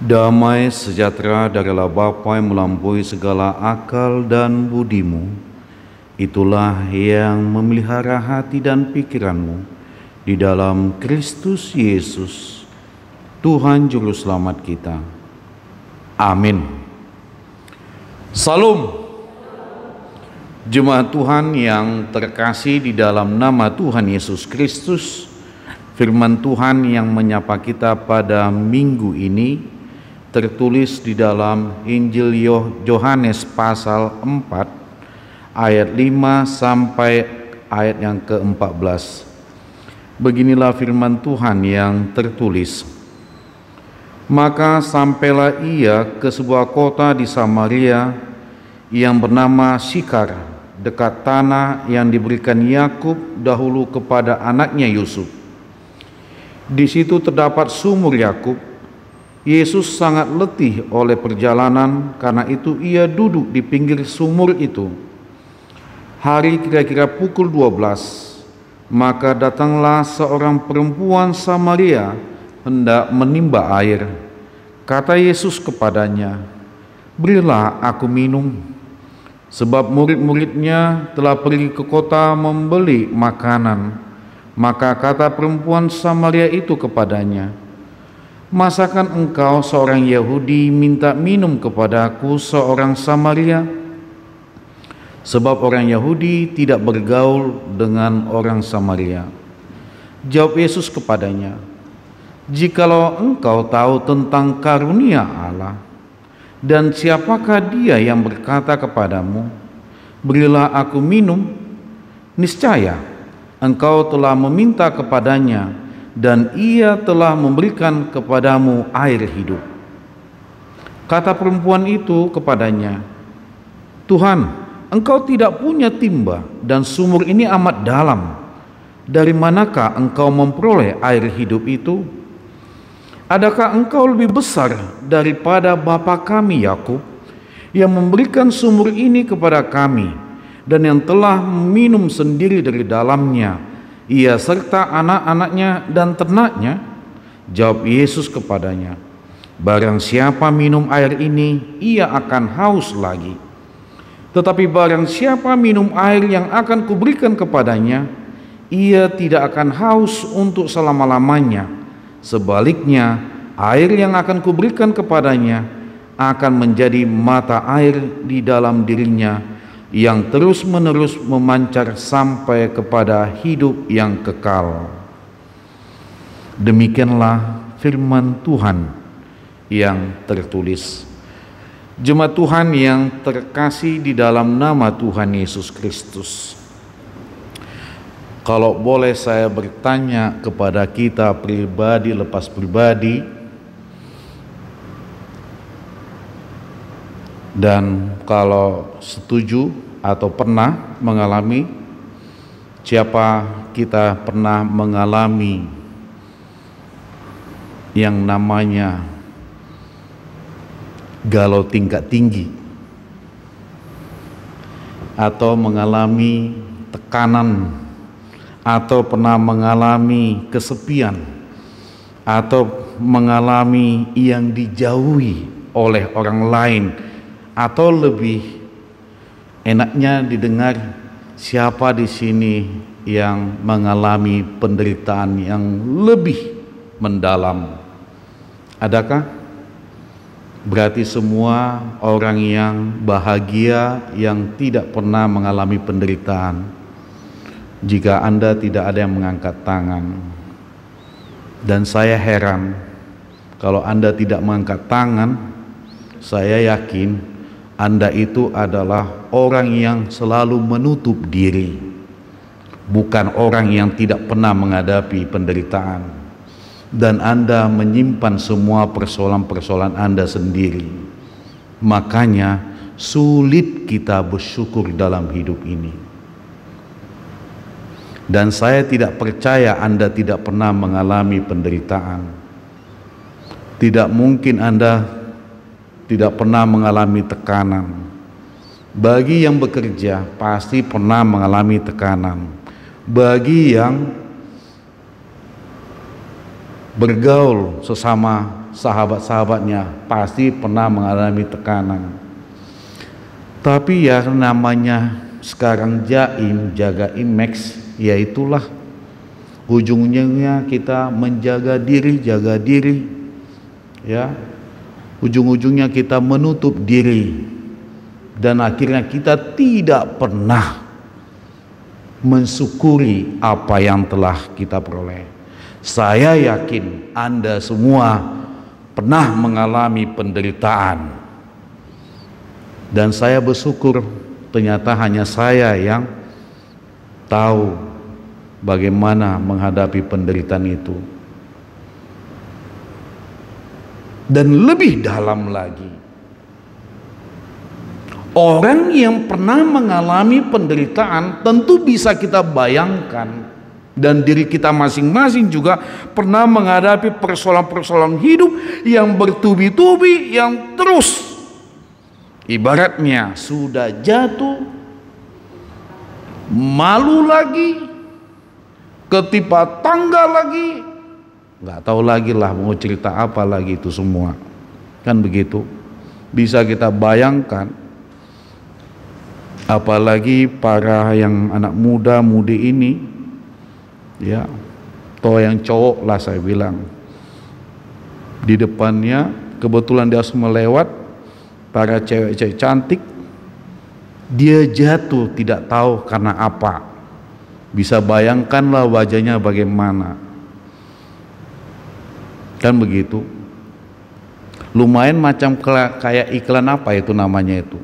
Damai sejahtera darilah Bapa yang melampaui segala akal dan budimu. Itulah yang memelihara hati dan pikiranmu di dalam Kristus Yesus, Tuhan Juru Selamat kita. Amin. Salam. Jemaat Tuhan yang terkasih di dalam nama Tuhan Yesus Kristus, firman Tuhan yang menyapa kita pada minggu ini tertulis di dalam Injil Yohanes pasal 4 ayat 5 sampai ayat yang ke-14. Beginilah firman Tuhan yang tertulis. Maka sampailah ia ke sebuah kota di Samaria yang bernama Sikar, dekat tanah yang diberikan Yakub dahulu kepada anaknya Yusuf. Di situ terdapat sumur Yakub Yesus sangat letih oleh perjalanan, karena itu ia duduk di pinggir sumur itu. Hari kira-kira pukul 12, maka datanglah seorang perempuan Samaria hendak menimba air. Kata Yesus kepadanya, "Berilah aku minum." Sebab murid-muridnya telah pergi ke kota membeli makanan. Maka kata perempuan Samaria itu kepadanya, Masakan engkau seorang Yahudi minta minum kepadaku seorang Samaria? Sebab orang Yahudi tidak bergaul dengan orang Samaria. Jawab Yesus kepadanya, Jikalau engkau tahu tentang karunia Allah, dan siapakah dia yang berkata kepadamu, Berilah aku minum, niscaya engkau telah meminta kepadanya, dan ia telah memberikan kepadamu air hidup. Kata perempuan itu kepadanya, Tuhan, engkau tidak punya timba dan sumur ini amat dalam. Dari manakah engkau memperoleh air hidup itu? Adakah engkau lebih besar daripada bapa kami Yakub yang memberikan sumur ini kepada kami?' dan yang telah minum sendiri dari dalamnya ia serta anak-anaknya dan ternaknya? Jawab Yesus kepadanya, Barang siapa minum air ini, ia akan haus lagi. Tetapi barang siapa minum air yang akan kuberikan kepadanya, ia tidak akan haus untuk selama-lamanya. Sebaliknya, air yang akan kuberikan kepadanya akan menjadi mata air di dalam dirinya yang terus-menerus memancar sampai kepada hidup yang kekal. Demikianlah firman Tuhan yang tertulis. Jemaat Tuhan yang terkasih di dalam nama Tuhan Yesus Kristus. Kalau boleh saya bertanya kepada kita pribadi lepas pribadi, dan kalau setuju atau pernah mengalami siapa kita pernah mengalami yang namanya galau tingkat tinggi atau mengalami tekanan atau pernah mengalami kesepian atau mengalami yang dijauhi oleh orang lain atau lebih enaknya didengar siapa di sini yang mengalami penderitaan yang lebih mendalam. Adakah? Berarti semua orang yang bahagia yang tidak pernah mengalami penderitaan. Jika Anda tidak ada yang mengangkat tangan. Dan saya heran kalau Anda tidak mengangkat tangan, saya yakin anda itu adalah orang yang selalu menutup diri, bukan orang yang tidak pernah menghadapi penderitaan, dan Anda menyimpan semua persoalan-persoalan Anda sendiri. Makanya, sulit kita bersyukur dalam hidup ini. Dan saya tidak percaya Anda tidak pernah mengalami penderitaan. Tidak mungkin Anda tidak pernah mengalami tekanan. Bagi yang bekerja pasti pernah mengalami tekanan. Bagi yang bergaul sesama sahabat-sahabatnya pasti pernah mengalami tekanan. Tapi ya namanya sekarang jaim jaga ya yaitulah ujungnya kita menjaga diri jaga diri ya ujung-ujungnya kita menutup diri dan akhirnya kita tidak pernah mensyukuri apa yang telah kita peroleh. Saya yakin Anda semua pernah mengalami penderitaan. Dan saya bersyukur ternyata hanya saya yang tahu bagaimana menghadapi penderitaan itu. dan lebih dalam lagi. Orang yang pernah mengalami penderitaan tentu bisa kita bayangkan dan diri kita masing-masing juga pernah menghadapi persoalan-persoalan hidup yang bertubi-tubi yang terus ibaratnya sudah jatuh malu lagi ketipa tangga lagi nggak tahu lagi lah mau cerita apa lagi itu semua kan begitu bisa kita bayangkan apalagi para yang anak muda mudi ini ya toh yang cowok lah saya bilang di depannya kebetulan dia harus melewat para cewek-cewek cantik dia jatuh tidak tahu karena apa bisa bayangkanlah wajahnya bagaimana kan begitu lumayan macam kayak iklan apa itu namanya itu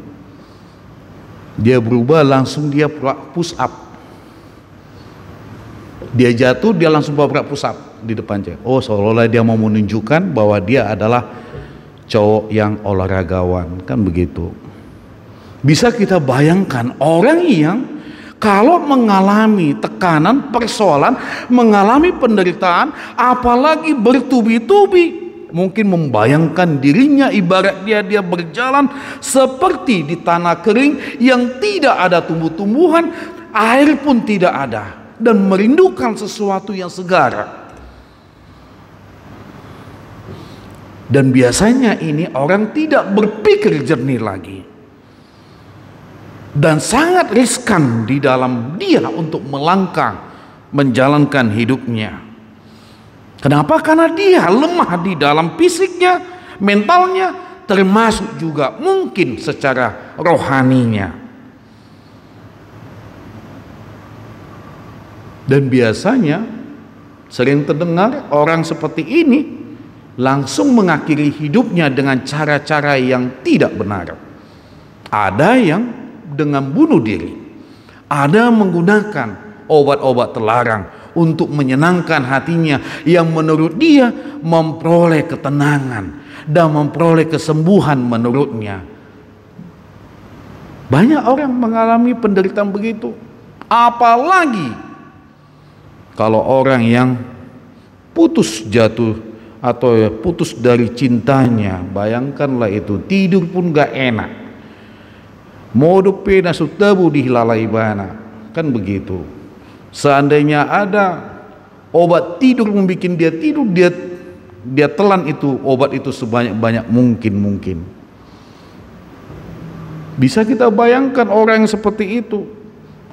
dia berubah langsung dia push up dia jatuh dia langsung bergerak push up di depan cewek oh seolah-olah dia mau menunjukkan bahwa dia adalah cowok yang olahragawan kan begitu bisa kita bayangkan orang yang kalau mengalami tekanan, persoalan, mengalami penderitaan, apalagi bertubi-tubi, mungkin membayangkan dirinya ibarat dia dia berjalan seperti di tanah kering yang tidak ada tumbuh-tumbuhan, air pun tidak ada dan merindukan sesuatu yang segar. Dan biasanya ini orang tidak berpikir jernih lagi dan sangat riskan di dalam dia untuk melangkah menjalankan hidupnya. Kenapa? Karena dia lemah di dalam fisiknya, mentalnya, termasuk juga mungkin secara rohaninya. Dan biasanya sering terdengar orang seperti ini langsung mengakhiri hidupnya dengan cara-cara yang tidak benar. Ada yang dengan bunuh diri. Ada menggunakan obat-obat terlarang untuk menyenangkan hatinya yang menurut dia memperoleh ketenangan dan memperoleh kesembuhan menurutnya. Banyak orang mengalami penderitaan begitu. Apalagi kalau orang yang putus jatuh atau putus dari cintanya, bayangkanlah itu tidur pun gak enak. Modupe dihilalai bana Kan begitu. Seandainya ada obat tidur membuat dia tidur, dia dia telan itu obat itu sebanyak-banyak mungkin mungkin. Bisa kita bayangkan orang yang seperti itu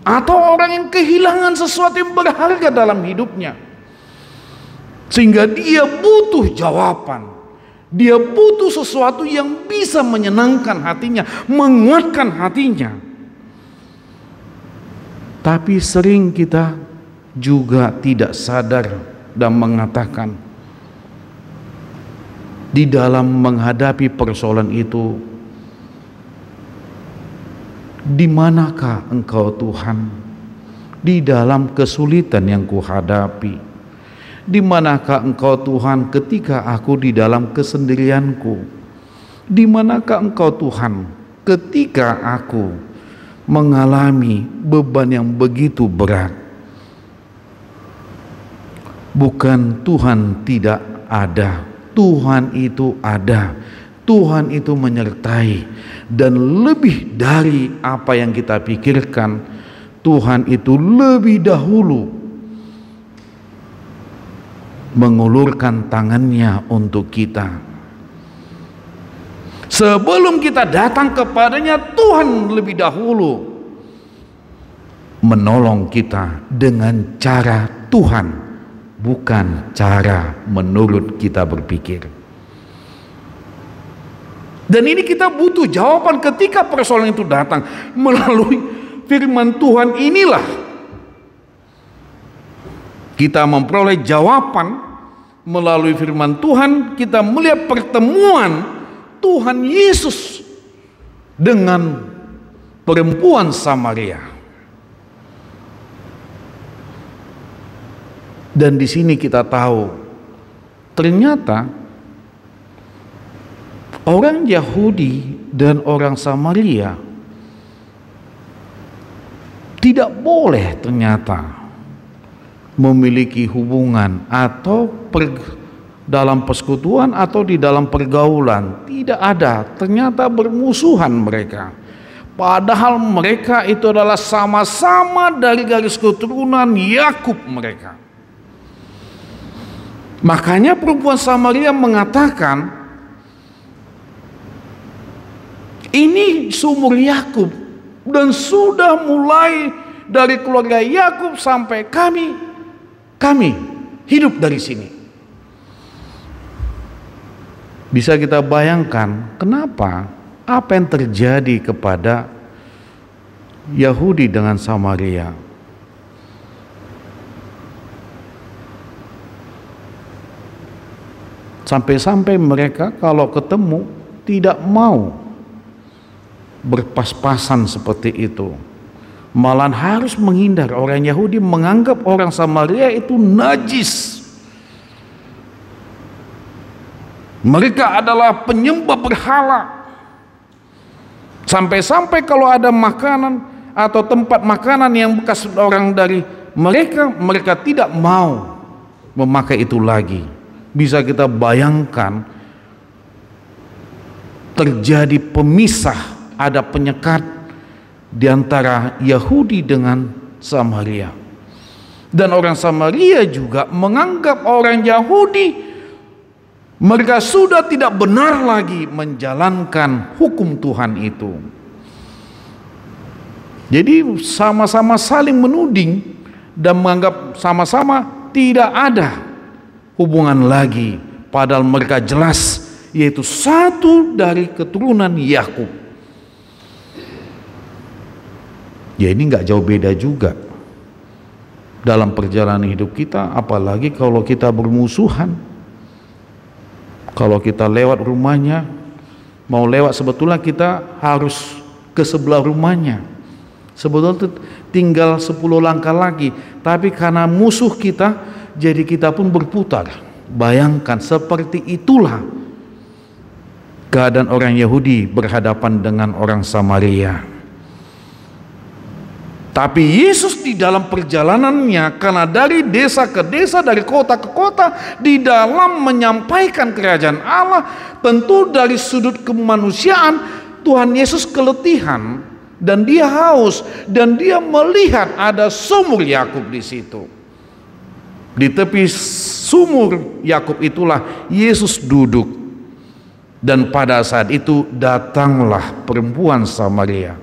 atau orang yang kehilangan sesuatu yang berharga dalam hidupnya sehingga dia butuh jawaban dia butuh sesuatu yang bisa menyenangkan hatinya, menguatkan hatinya. Tapi sering kita juga tidak sadar dan mengatakan di dalam menghadapi persoalan itu di manakah engkau Tuhan di dalam kesulitan yang kuhadapi hadapi di manakah engkau Tuhan ketika aku di dalam kesendirianku? Di manakah engkau Tuhan ketika aku mengalami beban yang begitu berat? Bukan Tuhan tidak ada, Tuhan itu ada. Tuhan itu menyertai dan lebih dari apa yang kita pikirkan. Tuhan itu lebih dahulu mengulurkan tangannya untuk kita. Sebelum kita datang kepadanya, Tuhan lebih dahulu menolong kita dengan cara Tuhan, bukan cara menurut kita berpikir. Dan ini kita butuh jawaban ketika persoalan itu datang melalui firman Tuhan inilah kita memperoleh jawaban melalui firman Tuhan, kita melihat pertemuan Tuhan Yesus dengan perempuan Samaria. Dan di sini kita tahu ternyata orang Yahudi dan orang Samaria tidak boleh ternyata memiliki hubungan atau per, dalam persekutuan atau di dalam pergaulan tidak ada ternyata bermusuhan mereka padahal mereka itu adalah sama-sama dari garis keturunan Yakub mereka makanya perempuan Samaria mengatakan ini sumur Yakub dan sudah mulai dari keluarga Yakub sampai kami kami hidup dari sini. Bisa kita bayangkan kenapa apa yang terjadi kepada Yahudi dengan Samaria. Sampai-sampai mereka kalau ketemu tidak mau berpas-pasan seperti itu. Malah harus menghindar. Orang Yahudi menganggap orang Samaria itu najis. Mereka adalah penyembah berhala. Sampai-sampai kalau ada makanan atau tempat makanan yang bekas orang dari mereka, mereka tidak mau memakai itu lagi. Bisa kita bayangkan terjadi pemisah, ada penyekat di antara Yahudi dengan Samaria. Dan orang Samaria juga menganggap orang Yahudi mereka sudah tidak benar lagi menjalankan hukum Tuhan itu. Jadi sama-sama saling menuding dan menganggap sama-sama tidak ada hubungan lagi padahal mereka jelas yaitu satu dari keturunan Yakub. Ya ini nggak jauh beda juga. Dalam perjalanan hidup kita, apalagi kalau kita bermusuhan. Kalau kita lewat rumahnya, mau lewat sebetulnya kita harus ke sebelah rumahnya. Sebetulnya tinggal 10 langkah lagi, tapi karena musuh kita jadi kita pun berputar. Bayangkan seperti itulah keadaan orang Yahudi berhadapan dengan orang Samaria. Tapi Yesus di dalam perjalanannya karena dari desa ke desa, dari kota ke kota, di dalam menyampaikan kerajaan Allah, tentu dari sudut kemanusiaan Tuhan Yesus keletihan dan dia haus dan dia melihat ada sumur Yakub di situ. Di tepi sumur Yakub itulah Yesus duduk. Dan pada saat itu datanglah perempuan Samaria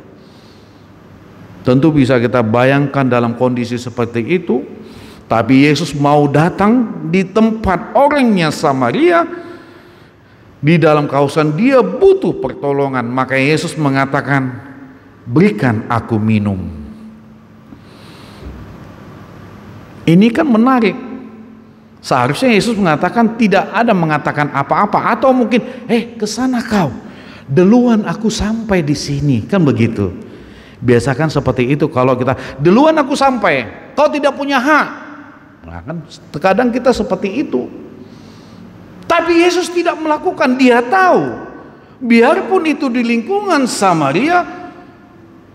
Tentu bisa kita bayangkan dalam kondisi seperti itu. Tapi Yesus mau datang di tempat orangnya Samaria. Di dalam kawasan dia butuh pertolongan. Maka Yesus mengatakan, berikan aku minum. Ini kan menarik. Seharusnya Yesus mengatakan tidak ada mengatakan apa-apa atau mungkin eh ke sana kau. Deluan aku sampai di sini, kan begitu. Biasakan seperti itu kalau kita duluan aku sampai, kau tidak punya hak. Nah, kan terkadang kita seperti itu. Tapi Yesus tidak melakukan, dia tahu. Biarpun itu di lingkungan Samaria,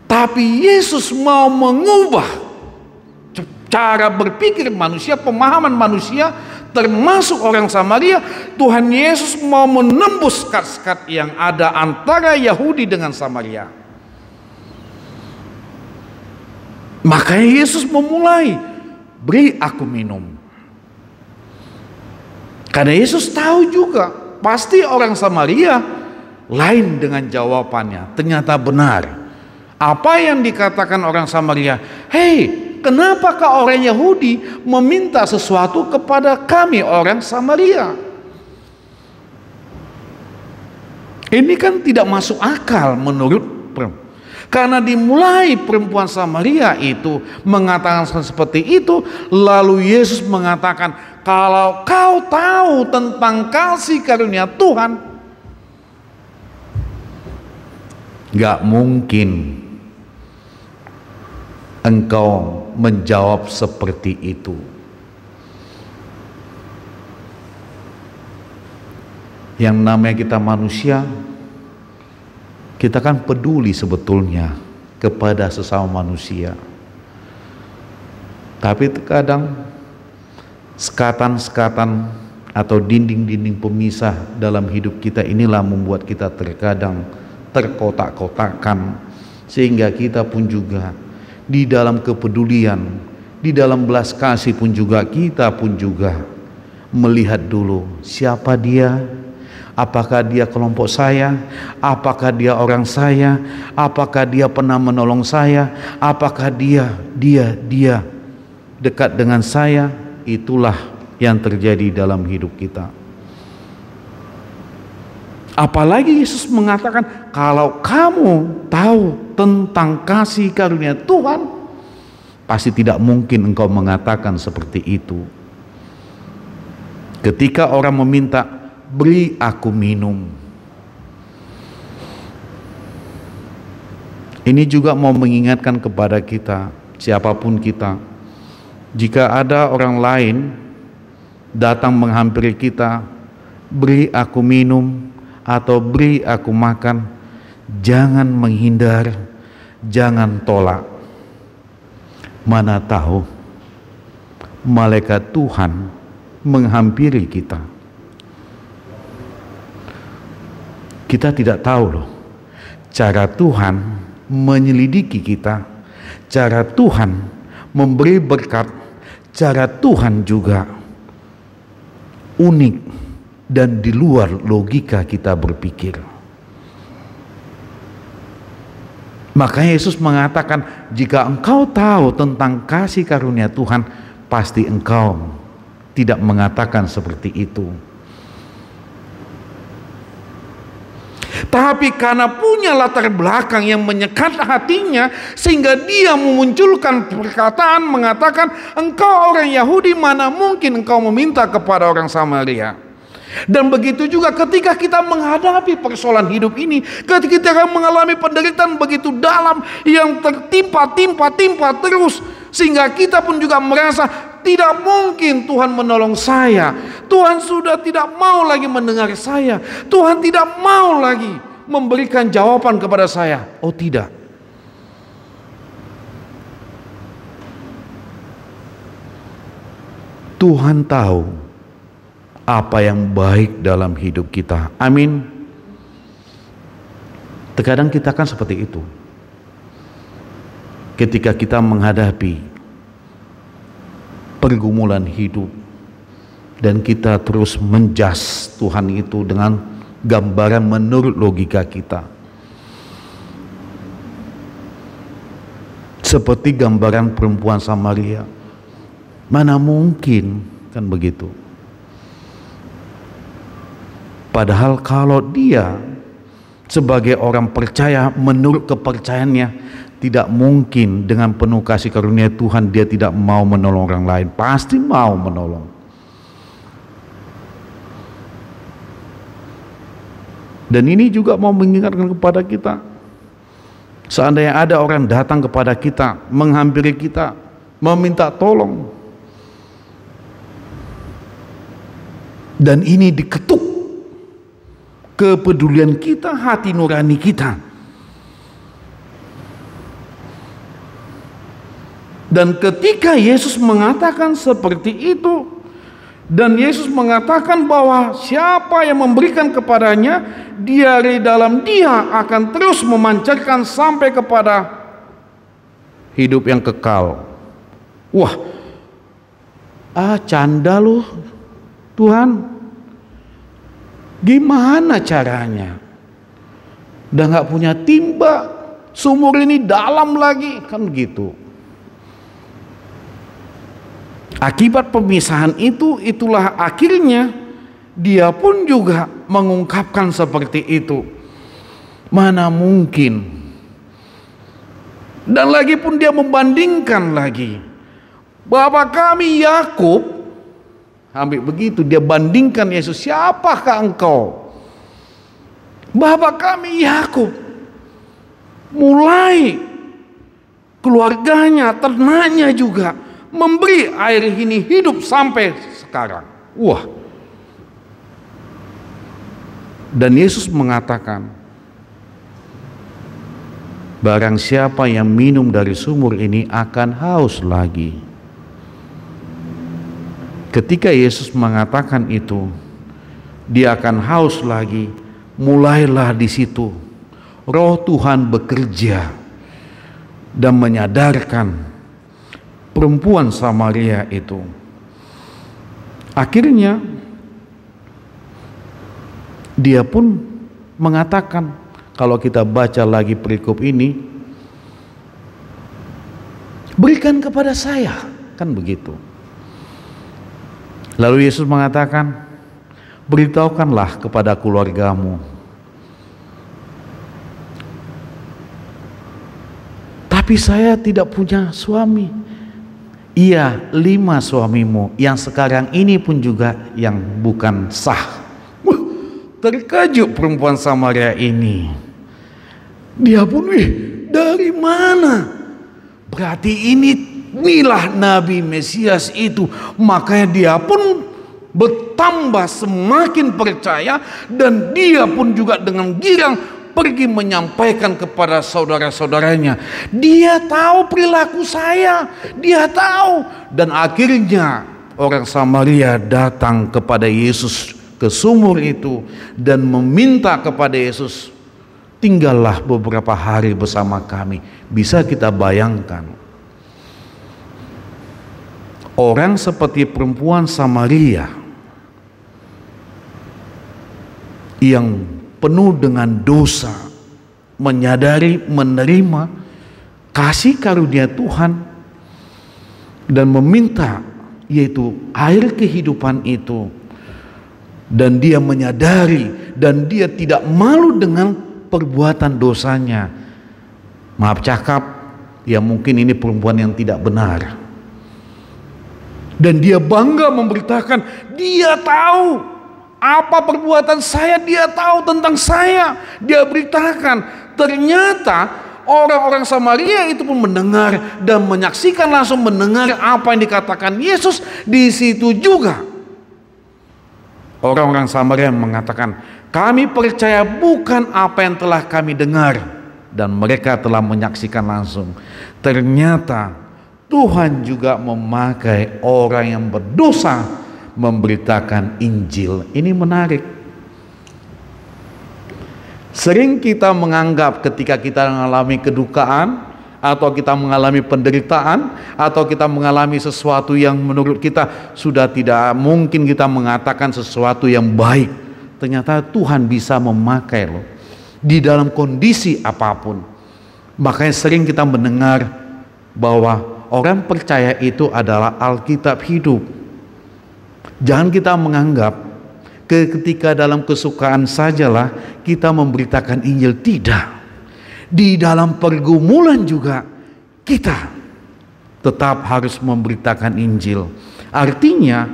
tapi Yesus mau mengubah cara berpikir manusia, pemahaman manusia, termasuk orang Samaria. Tuhan Yesus mau menembus skat-skat yang ada antara Yahudi dengan Samaria. Makanya Yesus memulai, beri aku minum. Karena Yesus tahu juga, pasti orang Samaria lain dengan jawabannya. Ternyata benar. Apa yang dikatakan orang Samaria, "Hei, kenapakah orang Yahudi meminta sesuatu kepada kami orang Samaria?" Ini kan tidak masuk akal menurut karena dimulai perempuan Samaria itu mengatakan seperti itu, lalu Yesus mengatakan, "Kalau kau tahu tentang kasih karunia Tuhan, gak mungkin engkau menjawab seperti itu." Yang namanya kita manusia, kita kan peduli sebetulnya kepada sesama manusia. Tapi terkadang sekatan-sekatan atau dinding-dinding pemisah dalam hidup kita inilah membuat kita terkadang terkotak-kotakan sehingga kita pun juga di dalam kepedulian, di dalam belas kasih pun juga kita pun juga melihat dulu siapa dia apakah dia kelompok saya, apakah dia orang saya, apakah dia pernah menolong saya, apakah dia, dia, dia dekat dengan saya, itulah yang terjadi dalam hidup kita. Apalagi Yesus mengatakan, "Kalau kamu tahu tentang kasih karunia Tuhan, pasti tidak mungkin engkau mengatakan seperti itu." Ketika orang meminta, beri aku minum. Ini juga mau mengingatkan kepada kita, siapapun kita, jika ada orang lain datang menghampiri kita, beri aku minum atau beri aku makan, jangan menghindar, jangan tolak. Mana tahu malaikat Tuhan menghampiri kita. Kita tidak tahu loh. Cara Tuhan menyelidiki kita. Cara Tuhan memberi berkat. Cara Tuhan juga unik dan di luar logika kita berpikir. Makanya Yesus mengatakan, "Jika engkau tahu tentang kasih karunia Tuhan, pasti engkau tidak mengatakan seperti itu." Tetapi karena punya latar belakang yang menyekat hatinya sehingga dia memunculkan perkataan mengatakan engkau orang Yahudi mana mungkin engkau meminta kepada orang Samaria. Dan begitu juga ketika kita menghadapi persoalan hidup ini, ketika kita mengalami penderitaan begitu dalam yang tertimpa, timpa, timpa terus, sehingga kita pun juga merasa tidak mungkin Tuhan menolong saya. Tuhan sudah tidak mau lagi mendengar saya. Tuhan tidak mau lagi memberikan jawaban kepada saya. Oh, tidak. Tuhan tahu apa yang baik dalam hidup kita. Amin. Terkadang kita kan seperti itu. Ketika kita menghadapi pergumulan hidup dan kita terus menjas Tuhan itu dengan gambaran menurut logika kita. Seperti gambaran perempuan Samaria. Mana mungkin kan begitu. Padahal kalau dia sebagai orang percaya menurut kepercayaannya tidak mungkin dengan penuh kasih karunia Tuhan dia tidak mau menolong orang lain pasti mau menolong dan ini juga mau mengingatkan kepada kita seandainya ada orang datang kepada kita menghampiri kita meminta tolong dan ini diketuk kepedulian kita, hati nurani kita. Dan ketika Yesus mengatakan seperti itu, dan Yesus mengatakan bahwa siapa yang memberikan kepadanya, dia di dalam dia akan terus memancarkan sampai kepada hidup yang kekal. Wah, ah canda loh Tuhan. Gimana caranya? Udah nggak punya timba, sumur ini dalam lagi, kan gitu. Akibat pemisahan itu, itulah akhirnya dia pun juga mengungkapkan seperti itu. Mana mungkin? Dan lagi pun dia membandingkan lagi. Bapak kami Yakub Hampir begitu dia bandingkan Yesus, siapakah engkau? Bapak kami Yakub. Mulai keluarganya, ternaknya juga memberi air ini hidup sampai sekarang. Wah. Dan Yesus mengatakan, Barang siapa yang minum dari sumur ini akan haus lagi. Ketika Yesus mengatakan itu, dia akan haus lagi. Mulailah di situ Roh Tuhan bekerja dan menyadarkan perempuan Samaria itu. Akhirnya dia pun mengatakan kalau kita baca lagi perikop ini berikan kepada saya kan begitu. Lalu Yesus mengatakan, beritahukanlah kepada keluargamu. Tapi saya tidak punya suami. Iya, lima suamimu yang sekarang ini pun juga yang bukan sah. Wah, terkejut perempuan Samaria ini. Dia pun, wih, dari mana? Berarti ini Inilah Nabi Mesias itu, makanya dia pun bertambah semakin percaya dan dia pun juga dengan girang pergi menyampaikan kepada saudara-saudaranya. Dia tahu perilaku saya, dia tahu dan akhirnya orang Samaria datang kepada Yesus ke sumur itu dan meminta kepada Yesus, "Tinggallah beberapa hari bersama kami." Bisa kita bayangkan orang seperti perempuan Samaria yang penuh dengan dosa menyadari menerima kasih karunia Tuhan dan meminta yaitu air kehidupan itu dan dia menyadari dan dia tidak malu dengan perbuatan dosanya maaf cakap ya mungkin ini perempuan yang tidak benar dan dia bangga memberitakan, dia tahu apa perbuatan saya, dia tahu tentang saya. Dia beritakan, ternyata orang-orang Samaria itu pun mendengar dan menyaksikan langsung mendengar apa yang dikatakan Yesus di situ juga. Orang-orang Samaria mengatakan, kami percaya bukan apa yang telah kami dengar. Dan mereka telah menyaksikan langsung. Ternyata Tuhan juga memakai orang yang berdosa memberitakan Injil. Ini menarik. Sering kita menganggap ketika kita mengalami kedukaan, atau kita mengalami penderitaan, atau kita mengalami sesuatu yang menurut kita sudah tidak mungkin kita mengatakan sesuatu yang baik. Ternyata Tuhan bisa memakai loh di dalam kondisi apapun. Makanya sering kita mendengar bahwa Orang percaya itu adalah Alkitab hidup. Jangan kita menganggap ketika dalam kesukaan sajalah kita memberitakan Injil. Tidak. Di dalam pergumulan juga kita tetap harus memberitakan Injil. Artinya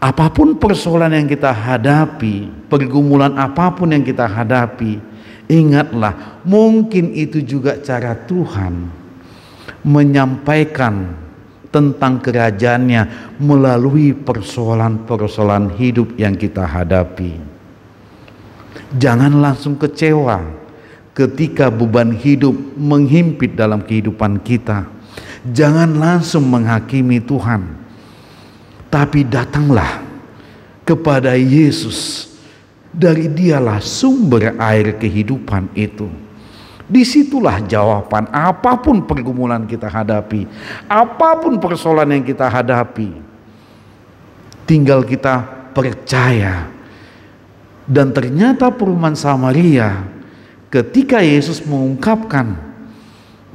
apapun persoalan yang kita hadapi, pergumulan apapun yang kita hadapi, ingatlah mungkin itu juga cara Tuhan menyampaikan tentang kerajaannya melalui persoalan-persoalan hidup yang kita hadapi. Jangan langsung kecewa ketika beban hidup menghimpit dalam kehidupan kita. Jangan langsung menghakimi Tuhan. Tapi datanglah kepada Yesus. Dari dialah sumber air kehidupan itu. Disitulah jawaban apapun pergumulan kita hadapi, apapun persoalan yang kita hadapi. Tinggal kita percaya. Dan ternyata perumahan Samaria ketika Yesus mengungkapkan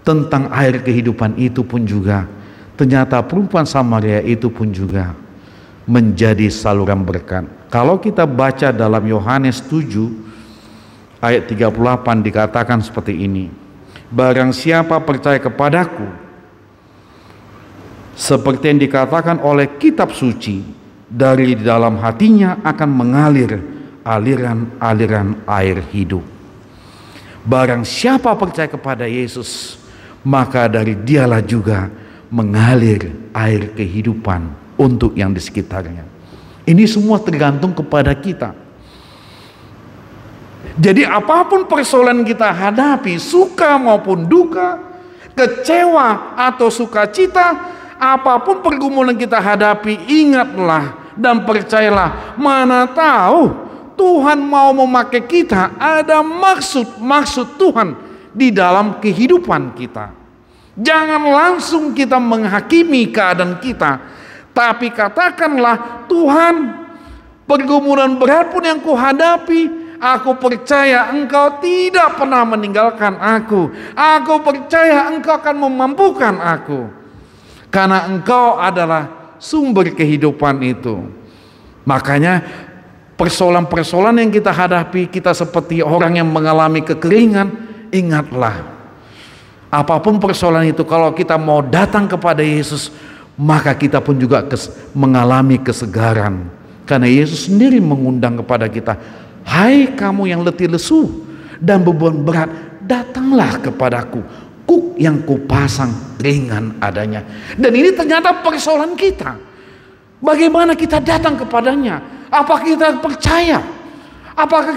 tentang air kehidupan itu pun juga ternyata perempuan Samaria itu pun juga menjadi saluran berkat. Kalau kita baca dalam Yohanes 7 ayat 38 dikatakan seperti ini barang siapa percaya kepadaku seperti yang dikatakan oleh kitab suci dari dalam hatinya akan mengalir aliran-aliran air hidup barang siapa percaya kepada Yesus maka dari dialah juga mengalir air kehidupan untuk yang di sekitarnya ini semua tergantung kepada kita jadi apapun persoalan kita hadapi, suka maupun duka, kecewa atau sukacita, apapun pergumulan kita hadapi, ingatlah dan percayalah, mana tahu Tuhan mau memakai kita, ada maksud-maksud Tuhan di dalam kehidupan kita. Jangan langsung kita menghakimi keadaan kita, tapi katakanlah Tuhan, pergumulan berat pun yang kuhadapi, Aku percaya engkau tidak pernah meninggalkan aku. Aku percaya engkau akan memampukan aku. Karena engkau adalah sumber kehidupan itu. Makanya persoalan-persoalan yang kita hadapi, kita seperti orang yang mengalami kekeringan, ingatlah. Apapun persoalan itu, kalau kita mau datang kepada Yesus, maka kita pun juga mengalami kesegaran. Karena Yesus sendiri mengundang kepada kita, Hai kamu yang letih lesu dan beban berat, datanglah kepadaku. Kuk yang kupasang ringan adanya. Dan ini ternyata persoalan kita. Bagaimana kita datang kepadanya? Apakah kita percaya? Apakah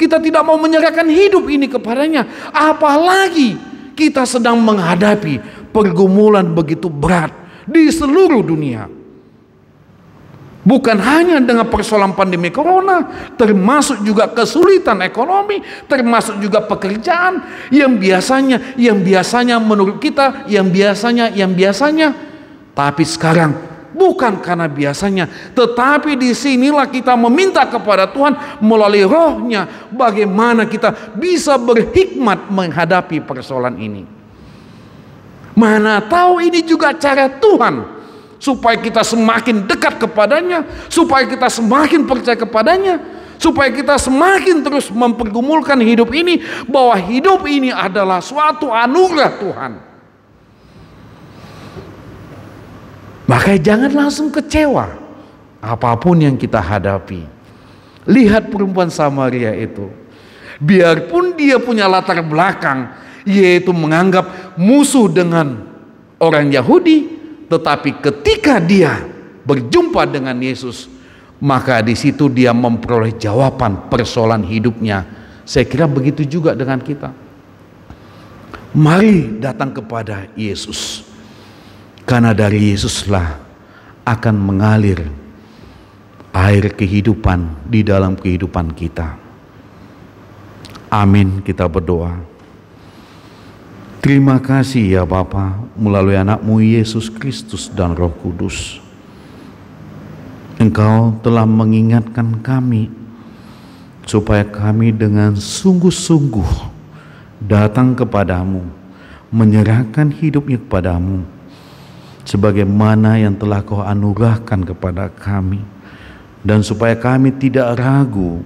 kita tidak mau menyerahkan hidup ini kepadanya? Apalagi kita sedang menghadapi pergumulan begitu berat di seluruh dunia. Bukan hanya dengan persoalan pandemi corona, termasuk juga kesulitan ekonomi, termasuk juga pekerjaan yang biasanya yang biasanya menurut kita yang biasanya yang biasanya tapi sekarang bukan karena biasanya, tetapi disinilah kita meminta kepada Tuhan melalui rohnya bagaimana kita bisa berhikmat menghadapi persoalan ini. Mana tahu ini juga cara Tuhan supaya kita semakin dekat kepadanya, supaya kita semakin percaya kepadanya, supaya kita semakin terus mempergumulkan hidup ini bahwa hidup ini adalah suatu anugerah Tuhan. Makanya jangan langsung kecewa apapun yang kita hadapi. Lihat perempuan Samaria itu. Biarpun dia punya latar belakang yaitu menganggap musuh dengan orang Yahudi, tetapi ketika dia berjumpa dengan Yesus, maka di situ dia memperoleh jawaban persoalan hidupnya. Saya kira begitu juga dengan kita. Mari datang kepada Yesus. Karena dari Yesuslah akan mengalir air kehidupan di dalam kehidupan kita. Amin, kita berdoa. Terima kasih ya Bapa melalui anakmu Yesus Kristus dan Roh Kudus. Engkau telah mengingatkan kami supaya kami dengan sungguh-sungguh datang kepadamu, menyerahkan hidupnya kepadamu sebagaimana yang telah kau anugerahkan kepada kami dan supaya kami tidak ragu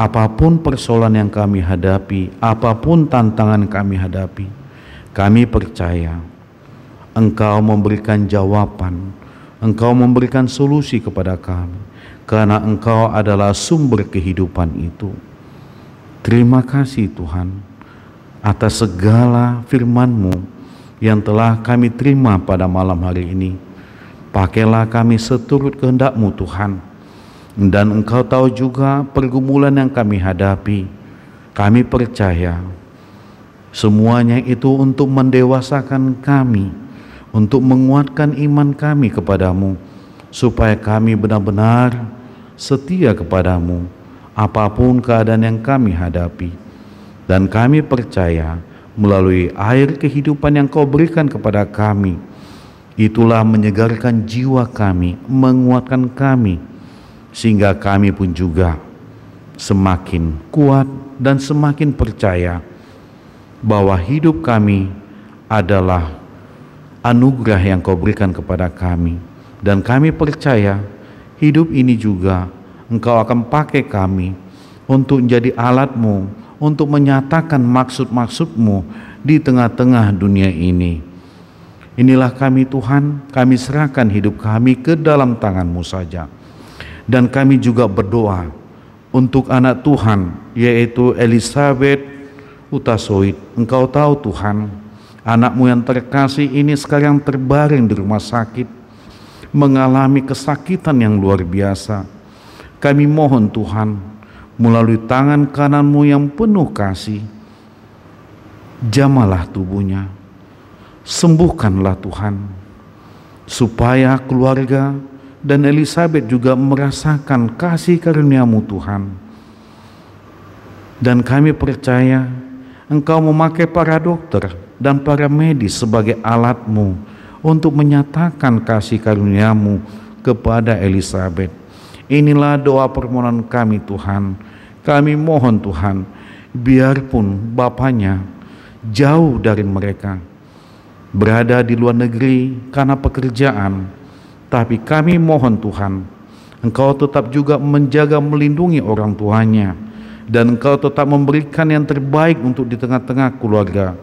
apapun persoalan yang kami hadapi apapun tantangan kami hadapi kami percaya Engkau memberikan jawaban, Engkau memberikan solusi kepada kami karena Engkau adalah sumber kehidupan itu. Terima kasih Tuhan atas segala firmanMu yang telah kami terima pada malam hari ini. Pakailah kami seturut kehendakMu Tuhan. Dan Engkau tahu juga pergumulan yang kami hadapi. Kami percaya Semuanya itu untuk mendewasakan kami, untuk menguatkan iman kami kepadamu, supaya kami benar-benar setia kepadamu, apapun keadaan yang kami hadapi. Dan kami percaya melalui air kehidupan yang kau berikan kepada kami, itulah menyegarkan jiwa kami, menguatkan kami, sehingga kami pun juga semakin kuat dan semakin percaya bahwa hidup kami adalah anugerah yang kau berikan kepada kami. Dan kami percaya hidup ini juga engkau akan pakai kami untuk menjadi alatmu, untuk menyatakan maksud-maksudmu di tengah-tengah dunia ini. Inilah kami Tuhan, kami serahkan hidup kami ke dalam tanganmu saja. Dan kami juga berdoa untuk anak Tuhan yaitu Elizabeth Utasoid, engkau tahu Tuhan, anakmu yang terkasih ini sekarang terbaring di rumah sakit, mengalami kesakitan yang luar biasa. Kami mohon Tuhan, melalui tangan kananmu yang penuh kasih, jamalah tubuhnya, sembuhkanlah Tuhan, supaya keluarga dan Elizabeth juga merasakan kasih karuniamu Tuhan. Dan kami percaya engkau memakai para dokter dan para medis sebagai alatmu untuk menyatakan kasih karuniamu kepada Elizabeth. Inilah doa permohonan kami Tuhan. Kami mohon Tuhan, biarpun Bapaknya jauh dari mereka, berada di luar negeri karena pekerjaan, tapi kami mohon Tuhan, Engkau tetap juga menjaga melindungi orang tuanya, dan engkau tetap memberikan yang terbaik untuk di tengah-tengah keluarga.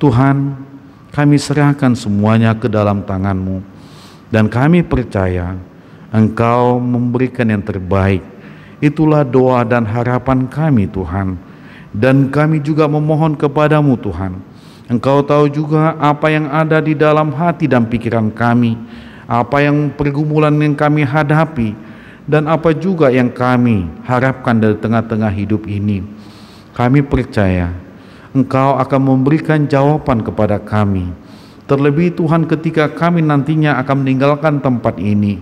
Tuhan, kami serahkan semuanya ke dalam tanganmu dan kami percaya engkau memberikan yang terbaik. Itulah doa dan harapan kami Tuhan. Dan kami juga memohon kepadamu Tuhan. Engkau tahu juga apa yang ada di dalam hati dan pikiran kami. Apa yang pergumulan yang kami hadapi dan apa juga yang kami harapkan dari tengah-tengah hidup ini. Kami percaya Engkau akan memberikan jawaban kepada kami. Terlebih Tuhan ketika kami nantinya akan meninggalkan tempat ini,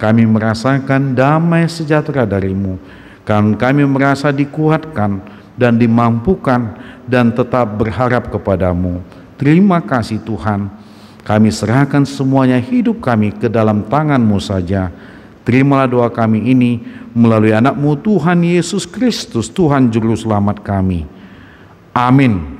kami merasakan damai sejahtera darimu. Kan kami merasa dikuatkan dan dimampukan dan tetap berharap kepadamu. Terima kasih Tuhan. Kami serahkan semuanya hidup kami ke dalam tanganmu saja Terimalah doa kami ini melalui anakmu Tuhan Yesus Kristus, Tuhan Juru Selamat kami. Amin.